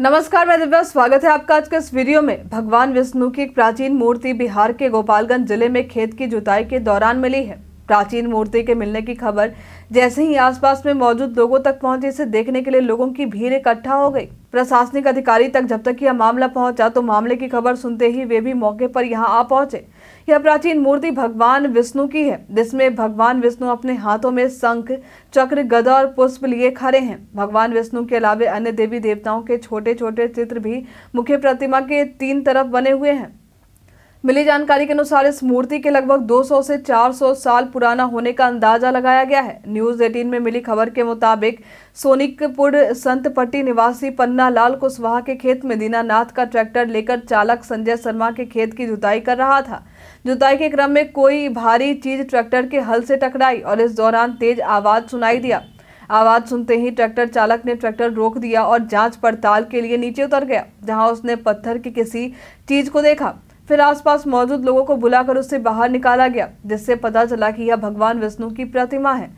नमस्कार मैं दिव्या स्वागत है आपका आज के इस वीडियो में भगवान विष्णु की एक प्राचीन मूर्ति बिहार के गोपालगंज जिले में खेत की जुताई के दौरान मिली है प्राचीन मूर्ति के मिलने की खबर जैसे ही आसपास में मौजूद लोगों तक पहुंचे इसे देखने के लिए लोगों की भीड़ इकट्ठा हो गई प्रशासनिक अधिकारी तक जब तक यह मामला पहुंचा तो मामले की खबर सुनते ही वे भी मौके पर यहां आ पहुंचे यह प्राचीन मूर्ति भगवान विष्णु की है जिसमें भगवान विष्णु अपने हाथों में शंख चक्र गदा और पुष्प लिए खड़े हैं भगवान विष्णु के अलावे अन्य देवी देवताओं के छोटे छोटे चित्र भी मुख्य प्रतिमा के तीन तरफ बने हुए हैं मिली जानकारी के अनुसार इस मूर्ति के लगभग 200 से 400 साल पुराना होने का अंदाजा लगाया गया है न्यूज 18 में मिली खबर के मुताबिक सोनिकपुर संतपट्टी निवासी पन्ना लाल कुशवाहा के खेत में दीनानाथ का ट्रैक्टर लेकर चालक संजय शर्मा के खेत की जुताई कर रहा था जुताई के क्रम में कोई भारी चीज ट्रैक्टर के हल से टकराई और इस दौरान तेज आवाज सुनाई दिया आवाज सुनते ही ट्रैक्टर चालक ने ट्रैक्टर रोक दिया और जांच पड़ताल के लिए नीचे उतर गया जहां उसने पत्थर की किसी चीज को देखा फिर आसपास मौजूद लोगों को बुलाकर उसे बाहर निकाला गया जिससे पता चला कि यह भगवान विष्णु की प्रतिमा है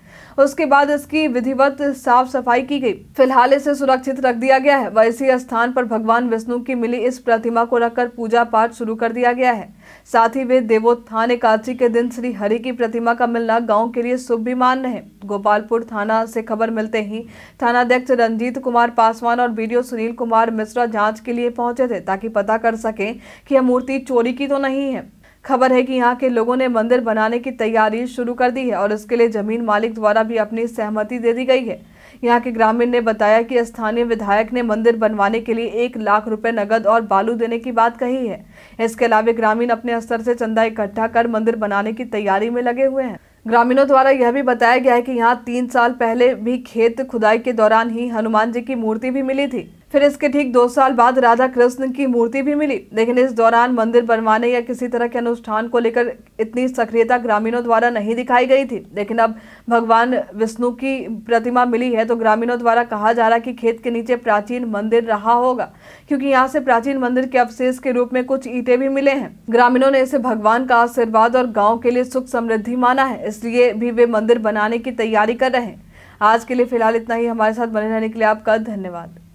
उसके बाद इसकी विधिवत साफ सफाई की गई फिलहाल इसे सुरक्षित रख दिया गया है वैसे इसी स्थान पर भगवान विष्णु की मिली इस प्रतिमा को रखकर पूजा पाठ शुरू कर दिया गया है साथ ही वे देवोत्थान एकादशी के दिन श्री हरि की प्रतिमा का मिलना गाँव के लिए शुभ भी मान रहे गोपालपुर थाना से खबर मिलते ही थानाध्यक्ष रंजीत कुमार पासवान और बीडीओ सुनील कुमार मिश्रा जांच के लिए पहुंचे थे ताकि पता कर सकें कि यह मूर्ति चोरी की तो नहीं है खबर है कि यहाँ के लोगों ने मंदिर बनाने की तैयारी शुरू कर दी है और इसके लिए जमीन मालिक द्वारा भी अपनी सहमति दे दी गई है यहाँ के ग्रामीण ने बताया कि स्थानीय विधायक ने मंदिर बनवाने के लिए एक लाख रुपए नगद और बालू देने की बात कही है इसके अलावा ग्रामीण अपने स्तर से चंदा इकट्ठा कर मंदिर बनाने की तैयारी में लगे हुए हैं ग्रामीणों द्वारा यह भी बताया गया है कि यहाँ तीन साल पहले भी खेत खुदाई के दौरान ही हनुमान जी की मूर्ति भी मिली थी फिर इसके ठीक दो साल बाद राधा कृष्ण की मूर्ति भी मिली लेकिन इस दौरान मंदिर बनवाने या किसी तरह के अनुष्ठान को लेकर इतनी सक्रियता ग्रामीणों द्वारा नहीं दिखाई गई थी लेकिन अब भगवान विष्णु की प्रतिमा मिली है तो ग्रामीणों द्वारा कहा जा रहा कि खेत के नीचे प्राचीन मंदिर रहा होगा क्योंकि यहाँ से प्राचीन मंदिर के अवशेष के रूप में कुछ ईटे भी मिले हैं ग्रामीणों ने इसे भगवान का आशीर्वाद और गाँव के लिए सुख समृद्धि माना है इसलिए भी वे मंदिर बनाने की तैयारी कर रहे हैं आज के लिए फिलहाल इतना ही हमारे साथ बने रहने के लिए आपका धन्यवाद